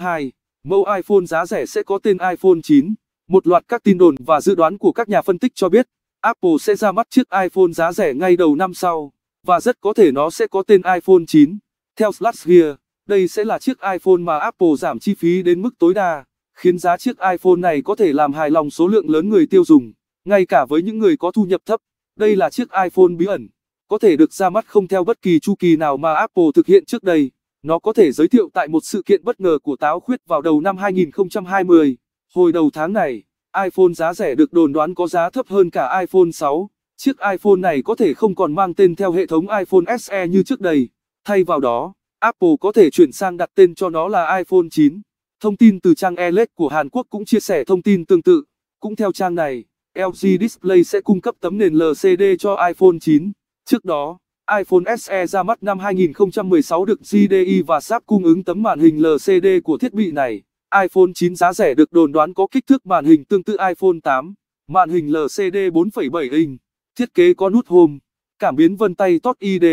2. Mẫu iPhone giá rẻ sẽ có tên iPhone 9. Một loạt các tin đồn và dự đoán của các nhà phân tích cho biết, Apple sẽ ra mắt chiếc iPhone giá rẻ ngay đầu năm sau, và rất có thể nó sẽ có tên iPhone 9. Theo Slashgear, đây sẽ là chiếc iPhone mà Apple giảm chi phí đến mức tối đa, khiến giá chiếc iPhone này có thể làm hài lòng số lượng lớn người tiêu dùng, ngay cả với những người có thu nhập thấp. Đây là chiếc iPhone bí ẩn, có thể được ra mắt không theo bất kỳ chu kỳ nào mà Apple thực hiện trước đây. Nó có thể giới thiệu tại một sự kiện bất ngờ của táo khuyết vào đầu năm 2020. Hồi đầu tháng này, iPhone giá rẻ được đồn đoán có giá thấp hơn cả iPhone 6. Chiếc iPhone này có thể không còn mang tên theo hệ thống iPhone SE như trước đây. Thay vào đó, Apple có thể chuyển sang đặt tên cho nó là iPhone 9. Thông tin từ trang Elec của Hàn Quốc cũng chia sẻ thông tin tương tự. Cũng theo trang này, LG Display sẽ cung cấp tấm nền LCD cho iPhone 9. Trước đó, iPhone SE ra mắt năm 2016 được GDI và Sharp cung ứng tấm màn hình LCD của thiết bị này. iPhone 9 giá rẻ được đồn đoán có kích thước màn hình tương tự iPhone 8, màn hình LCD 4,7 inch, thiết kế có nút home, cảm biến vân tay Touch ID,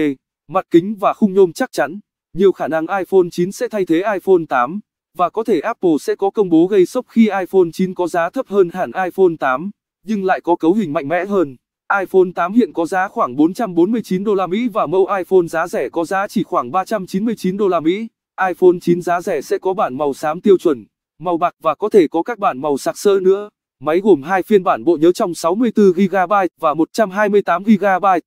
mặt kính và khung nhôm chắc chắn. Nhiều khả năng iPhone 9 sẽ thay thế iPhone 8 và có thể Apple sẽ có công bố gây sốc khi iPhone 9 có giá thấp hơn hẳn iPhone 8 nhưng lại có cấu hình mạnh mẽ hơn iPhone 8 hiện có giá khoảng 449 đô la Mỹ và mẫu iPhone giá rẻ có giá chỉ khoảng 399 đô la Mỹ. iPhone 9 giá rẻ sẽ có bản màu xám tiêu chuẩn, màu bạc và có thể có các bản màu sặc sỡ nữa. Máy gồm hai phiên bản bộ nhớ trong 64GB và 128GB.